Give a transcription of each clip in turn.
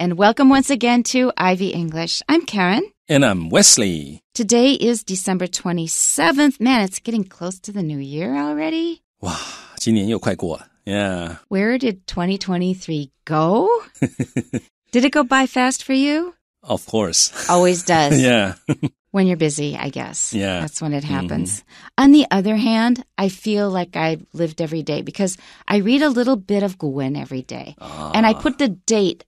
and welcome once again to Ivy English. I'm Karen. And I'm Wesley. Today is December 27th. Man, it's getting close to the new year already. Yeah. Where did 2023 go? did it go by fast for you? Of course. Always does. yeah. when you're busy, I guess. Yeah. That's when it mm-hmm. happens. Mm -hmm. On the other hand, I feel like I lived every day because I read a little bit of Gwen every day. Ah. And I ah. put the date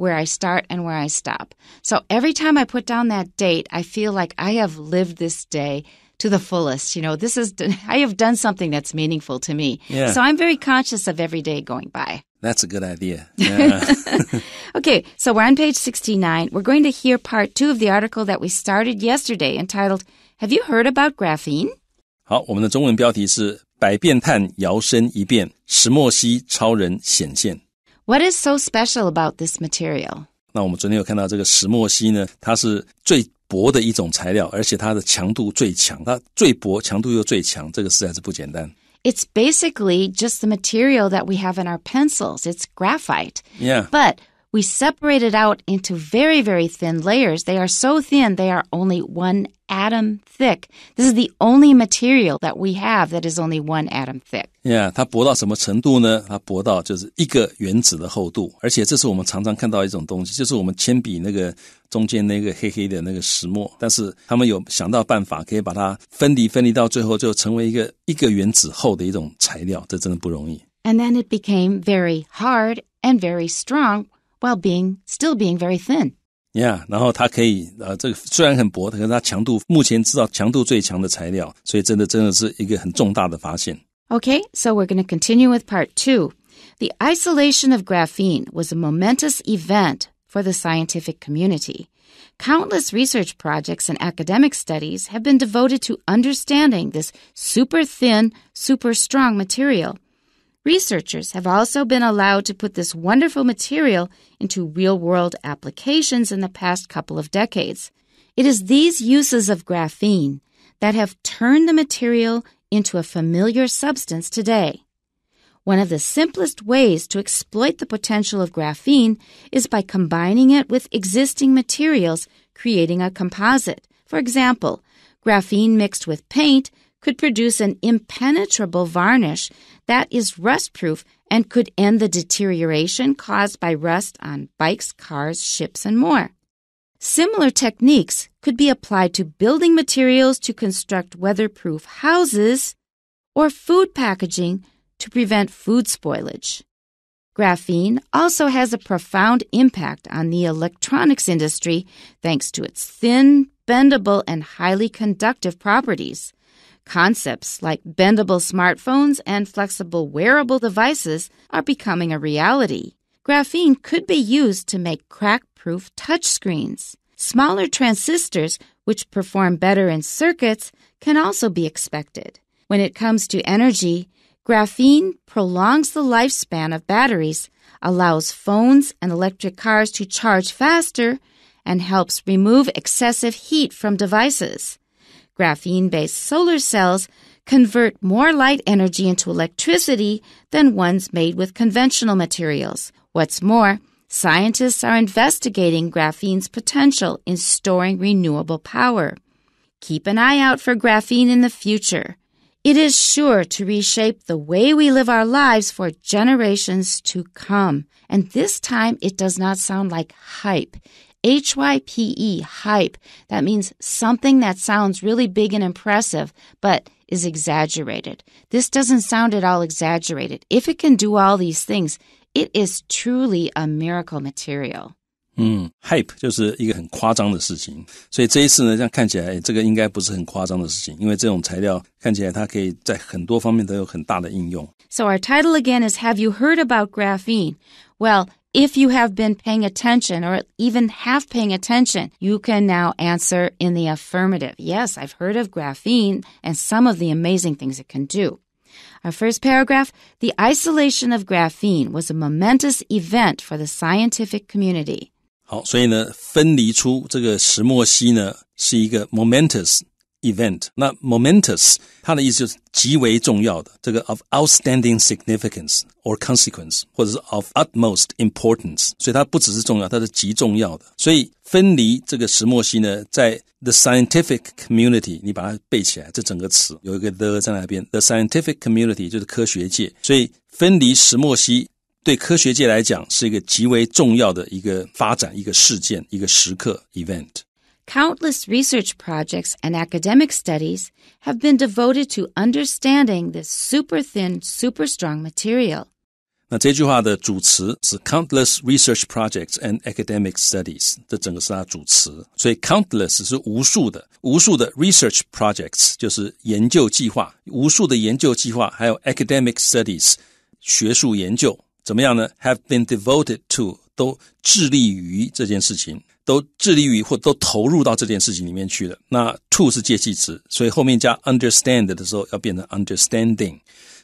where I start and where I stop. So every time I put down that date, I feel like I have lived this day to the fullest. You know, this is, I have done something that's meaningful to me. Yeah. So I'm very conscious of every day going by. That's a good idea. Yeah. okay, so we're on page 69. We're going to hear part two of the article that we started yesterday entitled, Have You Heard About Graphene? 好，我们的中文标题是《百变探摇身一变：石墨烯超人显现》。what is so special about this material? 那我们昨天有看到这个石墨烯呢，它是最薄的一种材料，而且它的强度最强，它最薄，强度又最强，这个实在是不简单。It's basically just the material that we have in our pencils. It's graphite. Yeah. But we separate it out into very, very thin layers. They are so thin, they are only one atom thick. This is the only material that we have that is only one atom thick. Yeah，它薄到什么程度呢？它薄到就是一个原子的厚度，而且这是我们常常看到一种东西，就是我们铅笔那个中间那个黑黑的那个石墨，但是他们有想到办法可以把它分离，分离到最后就成为一个一个原子厚的一种材料，这真的不容易。And then it became very hard and very strong while being still being very thin. Yeah，然后它可以呃，这个虽然很薄，可是它强度目前知道强度最强的材料，所以真的真的是一个很重大的发现。Okay, so we're going to continue with part two. The isolation of graphene was a momentous event for the scientific community. Countless research projects and academic studies have been devoted to understanding this super thin, super strong material. Researchers have also been allowed to put this wonderful material into real world applications in the past couple of decades. It is these uses of graphene that have turned the material into a familiar substance today. One of the simplest ways to exploit the potential of graphene is by combining it with existing materials, creating a composite. For example, graphene mixed with paint could produce an impenetrable varnish that is rust proof and could end the deterioration caused by rust on bikes, cars, ships, and more. Similar techniques could be applied to building materials to construct weatherproof houses or food packaging to prevent food spoilage. Graphene also has a profound impact on the electronics industry thanks to its thin, bendable, and highly conductive properties. Concepts like bendable smartphones and flexible wearable devices are becoming a reality. Graphene could be used to make crack proof touchscreens. Smaller transistors, which perform better in circuits, can also be expected. When it comes to energy, graphene prolongs the lifespan of batteries, allows phones and electric cars to charge faster, and helps remove excessive heat from devices graphene based solar cells convert more light energy into electricity than ones made with conventional materials. What's more, scientists are investigating graphene's potential in storing renewable power. Keep an eye out for graphene in the future. It is sure to reshape the way we live our lives for generations to come. And this time it does not sound like hype. H Y P E, hype. That means something that sounds really big and impressive, but is exaggerated. This doesn't sound at all exaggerated. If it can do all these things, it is truly a miracle material. 嗯，hype 就是一个很夸张的事情，所以这一次呢，这样看起来，这个应该不是很夸张的事情，因为这种材料看起来它可以在很多方面都有很大的应用。So our title again is Have you heard about graphene? Well, if you have been paying attention or even half paying attention, you can now answer in the affirmative. Yes, I've heard of graphene and some of the amazing things it can do. Our first paragraph the isolation of graphene was a momentous event for the scientific community. 好，所以呢，分离出这个石墨烯呢，是一个 momentous event 那 momentous 它的意思就是极为重要的，这个 of outstanding significance or consequence，或者是 of utmost importance，所以它不只是重要，它是极重要的。所以分离这个石墨烯呢，在 the scientific community 你把它背起来，这整个词有一个 the 在那边，the scientific community 就是科学界，所以分离石墨烯对科学界来讲是一个极为重要的一个发展、一个事件、一个时刻 event。Countless research projects and academic studies have been devoted to understanding this super thin, super strong material. 那这句话的主词是 countless research projects and academic studies，这整个是它主词，所以 countless 是无数的，无数的 research projects 就是研究计划，无数的研究计划，还有 academic studies 学术研究，怎么样呢？Have been devoted to 都致力于这件事情，都致力于或都投入到这件事情里面去了。那 to 是介词，所以后面加 understand 的时候要变成 understanding。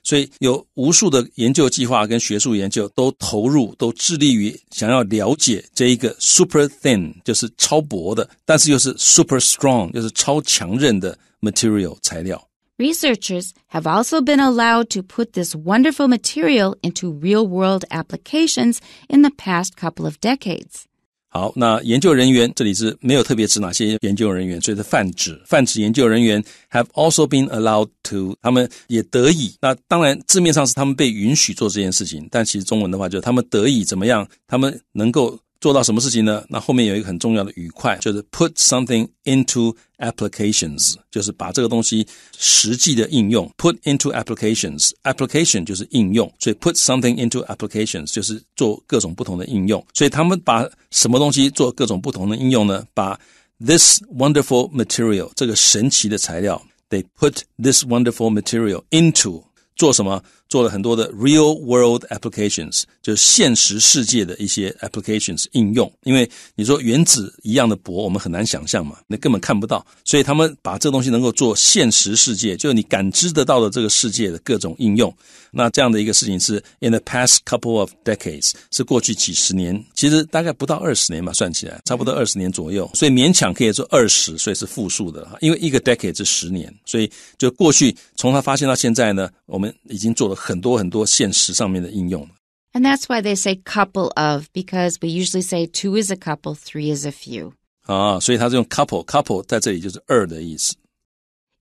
所以有无数的研究计划跟学术研究都投入，都致力于想要了解这一个 super thin，就是超薄的，但是又是 super strong，就是超强韧的 material 材料。Researchers have also been allowed to put this wonderful material into real world applications in the past couple of decades. 好，那研究人员这里是没有特别指哪些研究人员，所以是泛指。泛指研究人员 have also been allowed to，他们也得以。那当然字面上是他们被允许做这件事情，但其实中文的话就是他们得以怎么样，他们能够做到什么事情呢？那后面有一个很重要的语块，就是 put something into applications，就是把这个东西实际的应用 put into applications。application 就是应用，所以 put something into applications 就是做各种不同的应用。所以他们把什么东西做各种不同的应用呢？把 this wonderful material 这个神奇的材料，they put this wonderful material into 做什么？做了很多的 real world applications，就是现实世界的一些 applications 应用。因为你说原子一样的薄，我们很难想象嘛，那根本看不到，所以他们把这东西能够做现实世界，就是你感知得到的这个世界的各种应用。那这样的一个事情是 in the past couple of decades，是过去几十年，其实大概不到二十年吧，算起来差不多二十年左右，所以勉强可以做二十，所以是复数的哈。因为一个 decade 是十年，所以就过去从他发现到现在呢，我们已经做了。很多很多现实上面的应用。And that's why they say couple of because we usually say two is a couple, three is a few. 啊，所以它是用 couple couple 在这里就是二的意思。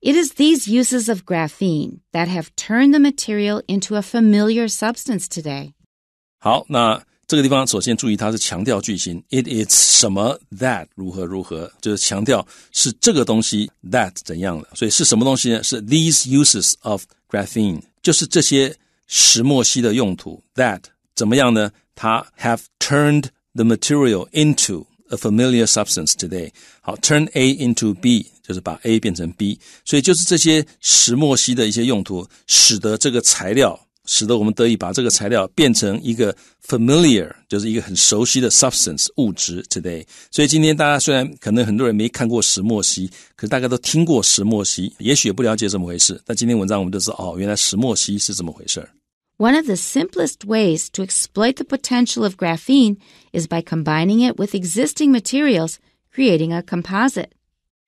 It is these uses of graphene that have turned the material into a familiar substance today. 好，那这个地方首先注意它是强调句型，it is 什么 that 如何如何，就是强调是这个东西 that 怎样了。所以是什么东西呢？是 these uses of graphene 就是这些石墨烯的用途，that 怎么样呢？它 have turned the material into a familiar substance today。好，turn A into B 就是把 A 变成 B。所以就是这些石墨烯的一些用途，使得这个材料。使得我们得以把这个材料变成一个 familiar，就是一个很熟悉的 substance 物质 of the simplest ways to exploit the potential of graphene is by combining it with existing materials, creating a composite.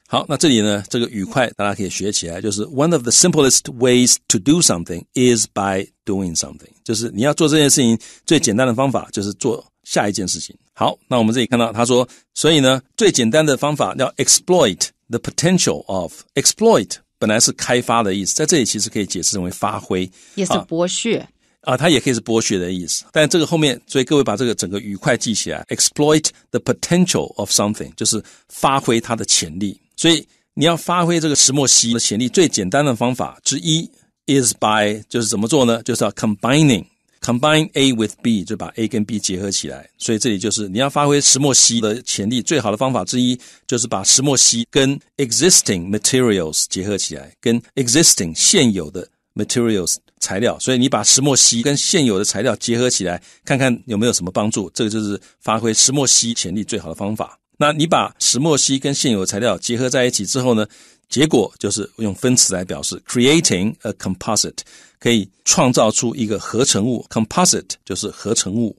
好，那这里呢？这个愉快大家可以学起来。就是 one of the simplest ways to do something is by doing something，就是你要做这件事情最简单的方法就是做下一件事情。好，那我们这里看到他说，所以呢，最简单的方法叫 exploit the potential。of exploit 本来是开发的意思，在这里其实可以解释成为发挥，也是剥削啊，它也可以是剥削的意思。但这个后面，所以各位把这个整个愉快记起来，exploit the potential of something，就是发挥它的潜力。所以你要发挥这个石墨烯的潜力，最简单的方法之一 is by 就是怎么做呢？就是要 combining combine A with B，就把 A 跟 B 结合起来。所以这里就是你要发挥石墨烯的潜力最好的方法之一，就是把石墨烯跟 existing materials 结合起来，跟 existing 现有的 materials 材料。所以你把石墨烯跟现有的材料结合起来，看看有没有什么帮助。这个就是发挥石墨烯潜力最好的方法。那你把石墨烯跟现有材料结合在一起之后呢，结果就是用分词来表示，creating a composite，可以创造出一个合成物。composite 就是合成物。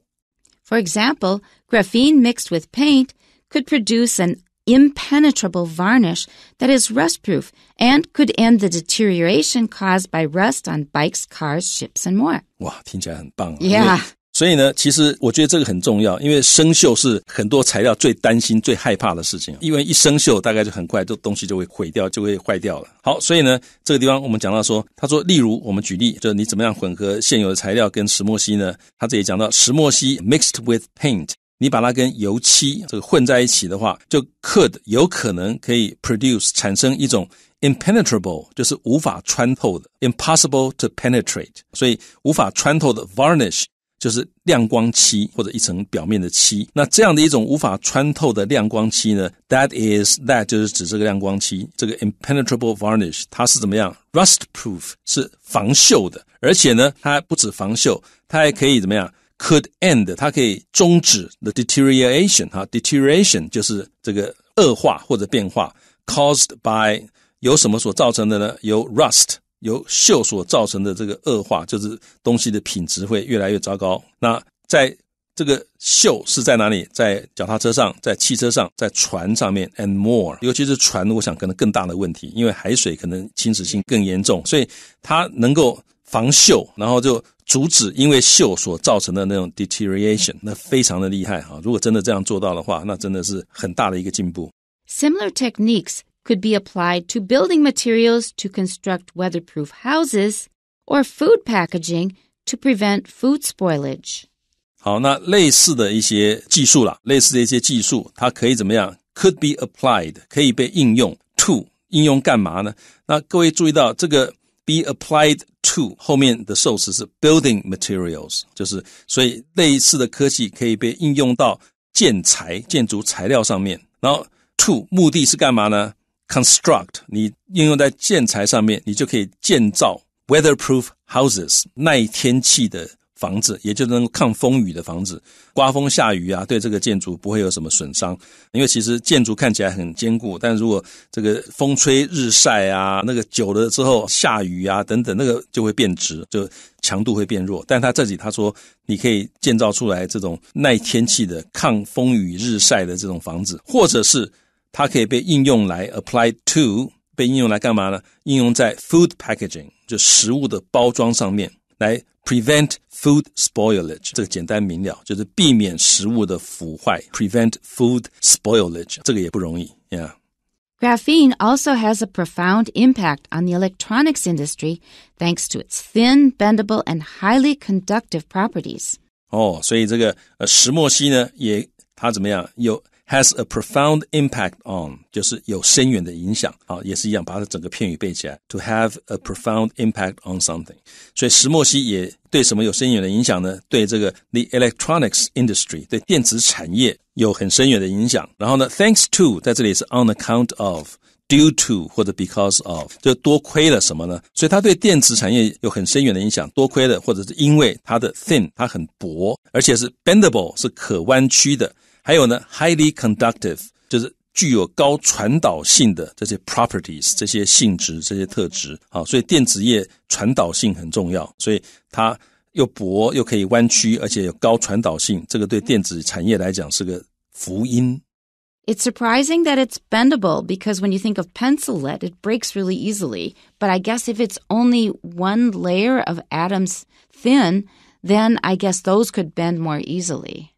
For example, graphene mixed with paint could produce an impenetrable varnish that is rust proof and could end the deterioration caused by rust on bikes, cars, ships, and more. 哇，听起来很棒、啊。Yeah. 所以呢，其实我觉得这个很重要，因为生锈是很多材料最担心、最害怕的事情。因为一生锈，大概就很快，这东西就会毁掉，就会坏掉了。好，所以呢，这个地方我们讲到说，他说，例如我们举例，就是你怎么样混合现有的材料跟石墨烯呢？他这里讲到，石墨烯 mixed with paint，你把它跟油漆这个混在一起的话，就 could 有可能可以 produce 产生一种 impenetrable，就是无法穿透的，impossible to penetrate。所以无法穿透的 varnish。就是亮光漆或者一层表面的漆，那这样的一种无法穿透的亮光漆呢？That is that 就是指这个亮光漆，这个 impenetrable varnish 它是怎么样？Rust proof 是防锈的，而且呢，它不止防锈，它还可以怎么样？Could end 它可以终止 the deterioration 哈，deterioration 就是这个恶化或者变化 caused by 由什么所造成的呢？由 rust。由锈所造成的这个恶化，就是东西的品质会越来越糟糕。那在这个锈是在哪里？在脚踏车上，在汽车上，在船上面，and more。尤其是船，我想可能更大的问题，因为海水可能侵蚀性更严重，所以它能够防锈，然后就阻止因为锈所造成的那种 deterioration。那非常的厉害哈！如果真的这样做到的话，那真的是很大的一个进步。Similar techniques. could be applied to building materials to construct weatherproof houses or food packaging to prevent food spoilage. 好，那类似的一些技术啦，类似的一些技术，它可以怎么样？Could be applied，可以被应用 to 应用干嘛呢？那各位注意到这个 be applied to 后面的受词是 building materials，就是所以类似的科技可以被应用到建材、建筑材料上面。然后 to 目的是干嘛呢？Construct，你应用在建材上面，你就可以建造 weatherproof houses 耐天气的房子，也就能够抗风雨的房子，刮风下雨啊，对这个建筑不会有什么损伤。因为其实建筑看起来很坚固，但如果这个风吹日晒啊，那个久了之后下雨啊等等，那个就会变直，就强度会变弱。但他这里他说，你可以建造出来这种耐天气的、抗风雨日晒的这种房子，或者是。它可以被应用来 apply to，被应用来干嘛呢？应用在 food packaging，就食物的包装上面，来 prevent food spoilage。这个简单明了，就是避免食物的腐坏，prevent food spoilage。这个也不容易，Yeah。Graphene also has a profound impact on the electronics industry thanks to its thin, bendable, and highly conductive properties. 哦，所以这个呃石墨烯呢，也它怎么样有 Has a profound impact on，就是有深远的影响啊，也是一样，把它整个片语背起来。To have a profound impact on something，所以石墨烯也对什么有深远的影响呢？对这个 the electronics industry，对电子产业有很深远的影响。然后呢，Thanks to 在这里是 on account of，due to 或者 because of，就多亏了什么呢？所以它对电子产业有很深远的影响，多亏了或者是因为它的 thin，它很薄，而且是 bendable，是可弯曲的。还有呢，highly conductive 就是具有高传导性的这些 properties，这些性质、这些特质啊，所以电子业传导性很重要，所以它又薄又可以弯曲，而且有高传导性，这个对电子产业来讲是个福音。It's surprising that it's bendable because when you think of pencil lead, it breaks really easily. But I guess if it's only one layer of atoms thin, then I guess those could bend more easily.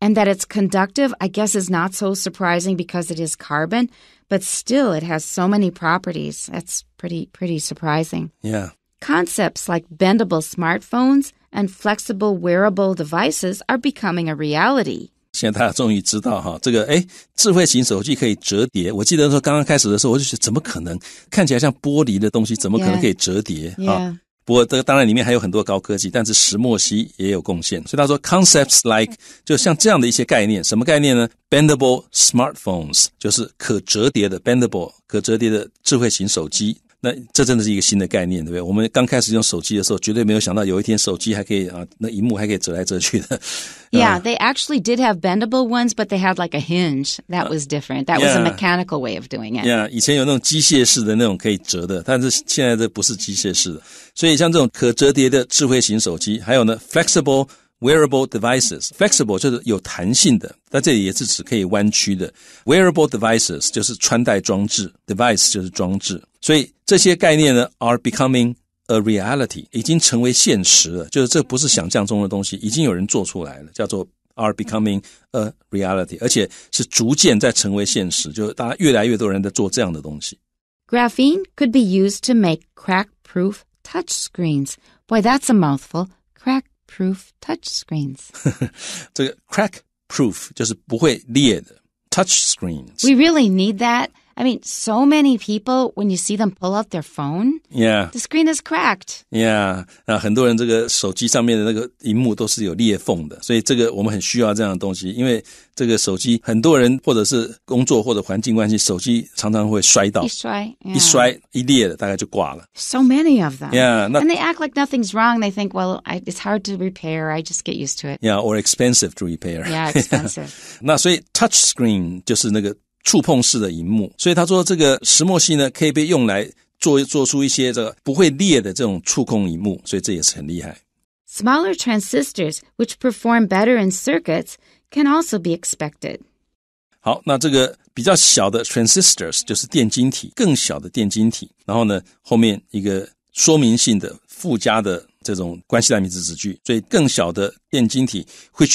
And that it's conductive, I guess, is not so surprising because it is carbon, but still it has so many properties. That's pretty pretty surprising. Yeah. Concepts like bendable smartphones and flexible wearable devices are becoming a reality. 现在大家终于知道哈，这个哎，智慧型手机可以折叠。我记得说刚刚开始的时候，我就觉得怎么可能？看起来像玻璃的东西，怎么可能可以折叠啊？不过，这当然里面还有很多高科技，但是石墨烯也有贡献。所以他说，concepts like 就像这样的一些概念，什么概念呢？Bendable smartphones 就是可折叠的，bendable 可折叠的智慧型手机。那这真的是一个新的概念，对不对？我们刚开始用手机的时候，绝对没有想到有一天手机还可以啊，那屏幕还可以折来折去的。Yeah, they actually did have bendable ones, but they had like a hinge that was different. That was a mechanical way of doing it. Yeah, 以前有那种机械式的那种可以折的，但是现在这不是机械式的。所以像这种可折叠的智慧型手机，还有呢，flexible wearable devices. Flexible 就是有弹性的，在这里也是指可以弯曲的。Wearable devices 就是穿戴装置，device 就是装置。所以这些概念呢，are becoming a reality，已经成为现实了。就是这不是想象中的东西，已经有人做出来了，叫做 are becoming a reality，而且是逐渐在成为现实。就是大家越来越多人在做这样的东西。Graphene could be used to make crack-proof touch screens. Boy, that's a mouthful. Crack-proof touchscreens. 这个 crack-proof 就是不会裂的 touchscreens. We really need that. I mean, so many people when you see them pull out their phone, yeah, the screen is cracked. Yeah，那很多人这个手机上面的那个荧幕都是有裂缝的，所以这个我们很需要这样的东西，因为这个手机很多人或者是工作或者环境关系，手机常常会摔到，一摔，yeah. So many of them. Yeah, not, and they act like nothing's wrong. They think, well, I, it's hard to repair. I just get used to it. Yeah, or expensive to repair. Yeah, expensive. 那所以 touch screen 就是那个触碰式的荧幕，所以他说这个石墨烯呢，可以被用来做做出一些这个不会裂的这种触控荧幕，所以这也是很厉害。Smaller transistors, which perform better in circuits, can also be expected. 好，那这个比较小的 transistors 就是电晶体，更小的电晶体。然后呢，后面一个说明性的附加的。这种关系代名词子句，所以更小的电晶体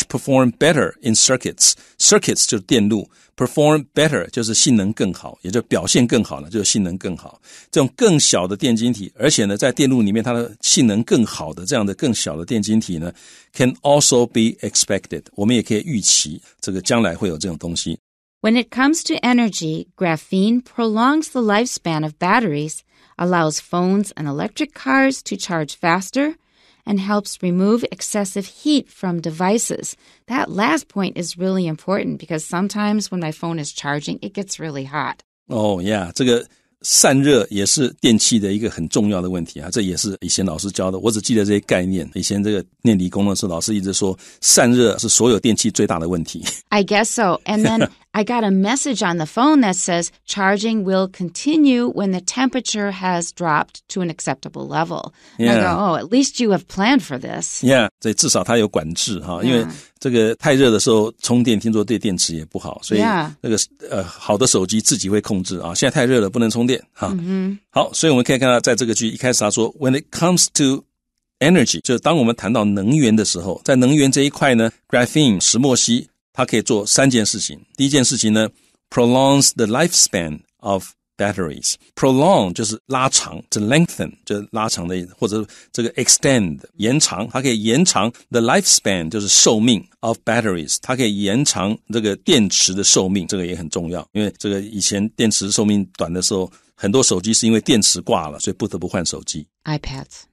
perform better in circuits。circuits 就是电路，perform better 就是性能更好，也就表现更好了，就是性能更好。这种更小的电晶体，而且呢，在电路里面它的性能更好的这样的更小的电晶体呢，can also be expected。我们也可以预期，这个将来会有这种东西。When it comes to energy, graphene prolongs the lifespan of batteries, allows phones and electric cars to charge faster, and helps remove excessive heat from devices. That last point is really important because sometimes when my phone is charging, it gets really hot. Oh, yeah. 这个散热也是电器的一个很重要的问题啊，这也是以前老师教的。我只记得这些概念。以前这个念理工的时候，老师一直说散热是所有电器最大的问题。I guess so. And then I got a message on the phone that says charging will continue when the temperature has dropped to an acceptable level. Yeah. I go, oh, at least you have planned for this. Yeah, Yeah，对，至少它有管制哈，因为这个太热的时候充电，听说对电池也不好，所以那个呃好的手机自己会控制啊。现在太热了，不能充电哈。嗯、好，所以我们可以看到，在这个句一开始他说，When it comes to energy，就是当我们谈到能源的时候，在能源这一块呢，graphene 石墨烯。它可以做三件事情。第一件事情呢，prolongs the lifespan of batteries。prolong 就是拉长，这 lengthen 就是拉长的，或者这个 extend 延长，它可以延长 the lifespan 就是寿命 of batteries。它可以延长这个电池的寿命，这个也很重要，因为这个以前电池寿命短的时候，很多手机是因为电池挂了，所以不得不换手机。iPads。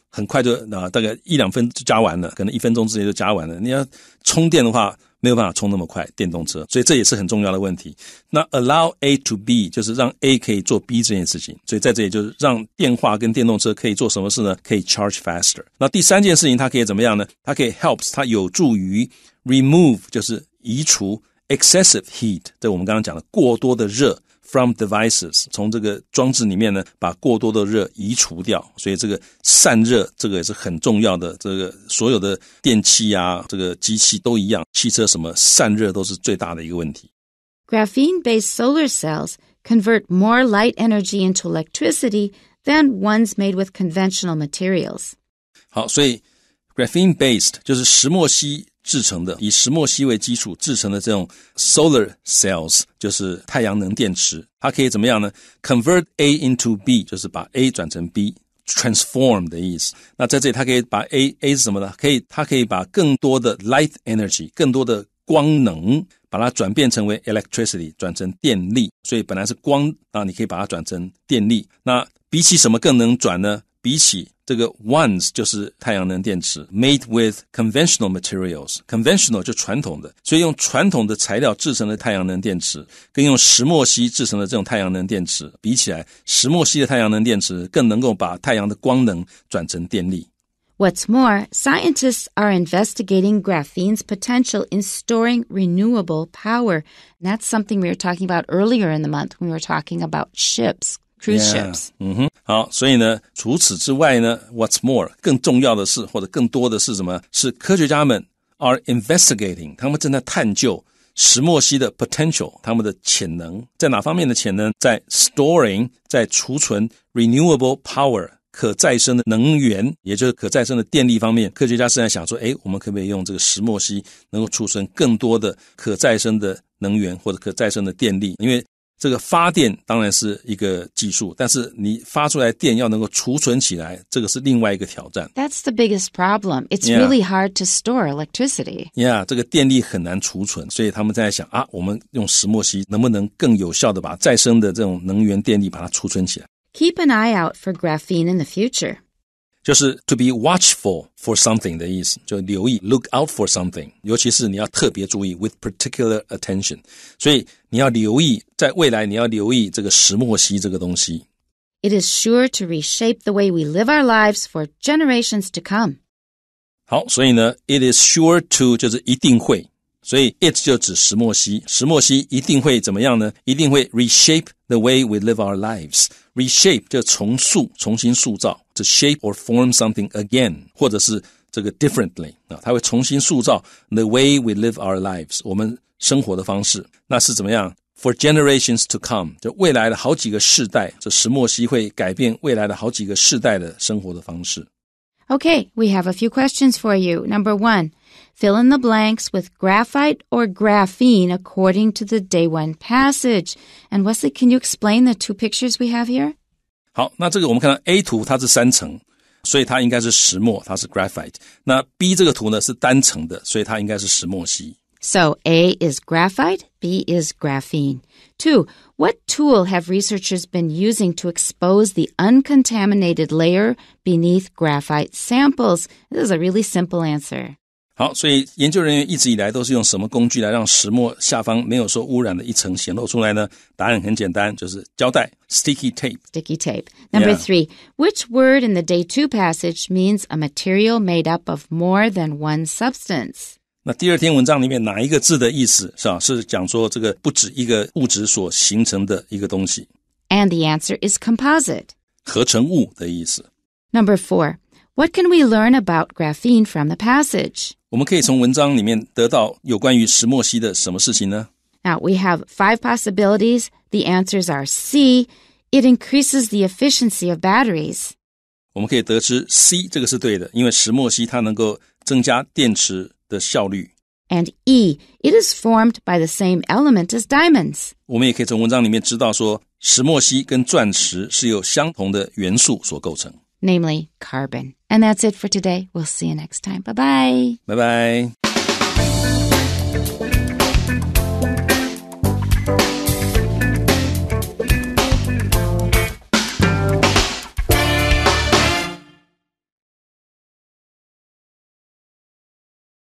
很快就啊，大概一两分就加完了，可能一分钟之内就加完了。你要充电的话，没有办法充那么快，电动车。所以这也是很重要的问题。那 allow A to B 就是让 A 可以做 B 这件事情。所以在这也就是让电话跟电动车可以做什么事呢？可以 charge faster。那第三件事情它可以怎么样呢？它可以 helps 它有助于 remove 就是移除 excessive heat，就我们刚刚讲的过多的热。from devices，从这个装置里面呢，把过多的热移除掉。所以这个散热这个也是很重要的。这个所有的电器啊，这个机器都一样，汽车什么散热都是最大的一个问题。Graphene-based solar cells convert more light energy into electricity than ones made with conventional materials. 好，所以 graphene-based 就是石墨烯制成的以石墨烯为基础制成的这种 solar cells 就是太阳能电池，它可以怎么样呢？convert A into B 就是把 A 转成 B，transform 的意思。那在这里它可以把 A A 是什么呢？可以它可以把更多的 light energy 更多的光能把它转变成为 electricity 转成电力。所以本来是光啊，你可以把它转成电力。那比起什么更能转呢？比起这个 ones 就是太阳能电池 made with conventional materials，conventional 就传统的，所以用传统的材料制成的太阳能电池，跟用石墨烯制成的这种太阳能电池比起来，石墨烯的太阳能电池更能够把太阳的光能转成电力。What's more, scientists are investigating graphene's potential in storing renewable power. And that's something we were talking about earlier in the month when we were talking about ships. 嗯哼，好，所以呢，除此之外呢，What's more，更重要的是，或者更多的是什么？是科学家们 are investigating，他们正在探究石墨烯的 potential，他们的潜能在哪方面的潜能？在 storing，在储存 renewable power，可再生的能源，也就是可再生的电力方面，科学家是在想说，哎，我们可不可以用这个石墨烯能够储存更多的可再生的能源或者可再生的电力？因为这个发电当然是一个技术，但是你发出来电要能够储存起来，这个是另外一个挑战。That's the biggest problem. It's really hard to store electricity. Yeah, yeah，这个电力很难储存，所以他们在想啊，我们用石墨烯能不能更有效的把再生的这种能源电力把它储存起来？Keep an eye out for graphene in the future. 就是 to be watchful for something 的意思，就留意 look out for something，尤其是你要特别注意 with particular attention。所以你要留意，在未来你要留意这个石墨烯这个东西。It is sure to reshape the way we live our lives for generations to come。好，所以呢，it is sure to 就是一定会，所以 it 就指石墨烯，石墨烯一定会怎么样呢？一定会 reshape the way we live our lives。reshape 就重塑、重新塑造。to shape or form something again，或者是这个 differently 啊，它会重新塑造 the way we live our lives，我们生活的方式。那是怎么样？For generations to come，就未来的好几个世代，这石墨烯会改变未来的好几个世代的生活的方式。Okay, we have a few questions for you. Number one, fill in the blanks with graphite or graphene according to the day one passage. And Wesley, can you explain the two pictures we have here? 好，那这个我们看到 A 图它是三层，所以它应该是石墨，它是 graphite。那 B 这个图呢是单层的，所以它应该是石墨烯。So A is graphite, B is graphene. Two, what tool have researchers been using to expose the uncontaminated layer beneath graphite samples? This is a really simple answer. 好，所以研究人员一直以来都是用什么工具来让石墨下方没有受污染的一层显露出来呢？答案很简单，就是胶带 （sticky tape）。Sticky tape. Number yeah. three, which word in the day two passage means a material made up of more than one substance? the answer is composite. 合成物的意思。Number four, what can we learn about graphene from the passage? 我们可以从文章里面得到有关于石墨烯的什么事情呢？Now we have five possibilities. The answers are C. It increases the efficiency of batteries. 我们可以得知 C 这个是对的，因为石墨烯它能够增加电池的效率。And E, it is formed by the same element as diamonds. 我们也可以从文章里面知道说，石墨烯跟钻石是由相同的元素所构成。namely carbon. And that's it for today. We'll see you next time. Bye bye. Bye bye.